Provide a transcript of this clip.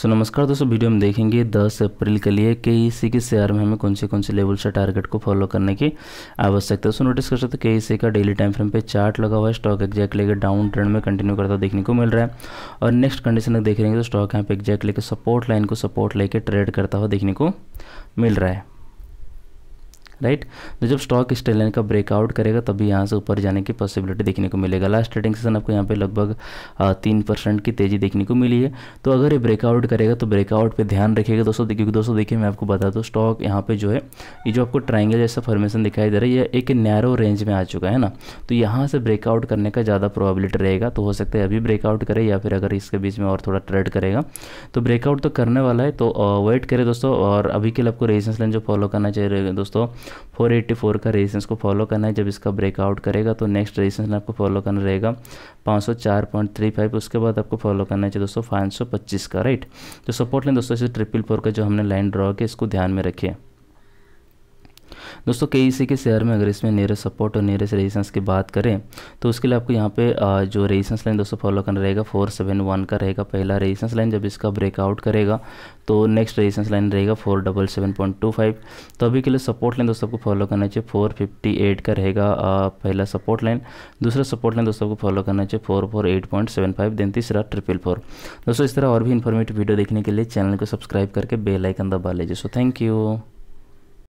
सो so, नमस्कार दोस्तों video हम देखेंगे 10 अप्रैल के लिए के ई सी के शेयर में हमें कौन से कौन से लेवल से टारगेट को फॉलो करने की आवश्यकता है सो नोटिस कर सकते हैं के ई सी का डेली टाइम फ्रेम पे चार्ट लगा हुआ है स्टॉक एग्जैक्ट लेकर डाउन ट्रेंड में कंटिन्यू करता देखने को मिल रहा है और नेक्स्ट कंडीशन देख रहे हैं तो स्टॉक यहाँ पे एक्जैक्ट लेकर सपोर्ट लाइन को सपोर्ट लेकर ट्रेड करता हुआ देखने को मिल रहा है राइट तो जब स्टॉक इस ट्रेन का ब्रेकआउट करेगा तभी यहाँ से ऊपर जाने की पॉसिबिलिटी देखने को मिलेगा लास्ट ट्रेडिंग सेशन आपको यहाँ पे लगभग तीन परसेंट की तेज़ी देखने को मिली है तो अगर ये ब्रेकआउट करेगा तो ब्रेकआउट पर ध्यान रखिएगा दोस्तों देखिए दोस्तों देखिए मैं आपको बता दूँ स्टॉक यहाँ पे जो है ये जो आपको ट्राइंगल जैसा फॉर्मेशन दिखाई दे रहा है ये एक नैरो रेंज में आ चुका है ना तो यहाँ से ब्रेकआउट करने का ज़्यादा प्रॉबिलिटी रहेगा तो हो सकता है अभी ब्रेकआउट करे या फिर अगर इसके बीच में और थोड़ा ट्रेड करेगा तो ब्रेकआउट तो करने वाला है तो वेट करें दोस्तों और अभी के लिए आपको रेजिस्टेंस लाइन जो फॉलो करना चाहिए दोस्तों 484 का रेजिस्टेंस को फॉलो करना है जब इसका ब्रेकआउट करेगा तो नेक्स्ट रेजिस्टेंस आपको फॉलो करना रहेगा 504.35 उसके बाद आपको फॉलो करना चाहिए दोस्तों 525 का राइट तो सपोर्ट लें दोस्तों इसे ट्रिपल फोर का जो हमने लाइन ड्रॉ किया इसको ध्यान में रखिए दोस्तों के सी के शेयर में अगर इसमें नियरेस्ट सपोर्ट और नियरेस्ट रेजिस्टेंस की बात करें तो उसके लिए आपको यहाँ पे जो रेजिस्टेंस लाइन दोस्तों फॉलो करना रहेगा फोर सेवन वन का रहेगा पहला रेजिस्टेंस लाइन जब इसका ब्रेकआउट करेगा तो नेक्स्ट रेजिस्टेंस लाइन रहेगा four double seven point two five तो अभी के लिए सपोर्ट लाइन दोस्तों आपको फॉलो करना चाहिए फोर फिफ्टी एट का रहेगा पहला सपोर्ट लाइन दूसरा सपोर्ट लाइन दोस्तों आपको फॉलो करना चाहिए four four eight point seven five then तीसरा ट्रिपल फोर दोस्तों इस तरह और भी इन्फॉर्मेटिव वीडियो देखने के लिए चैनल को सब्सक्राइब करके बेलाइकन दबा लीजिए सो थैंक यू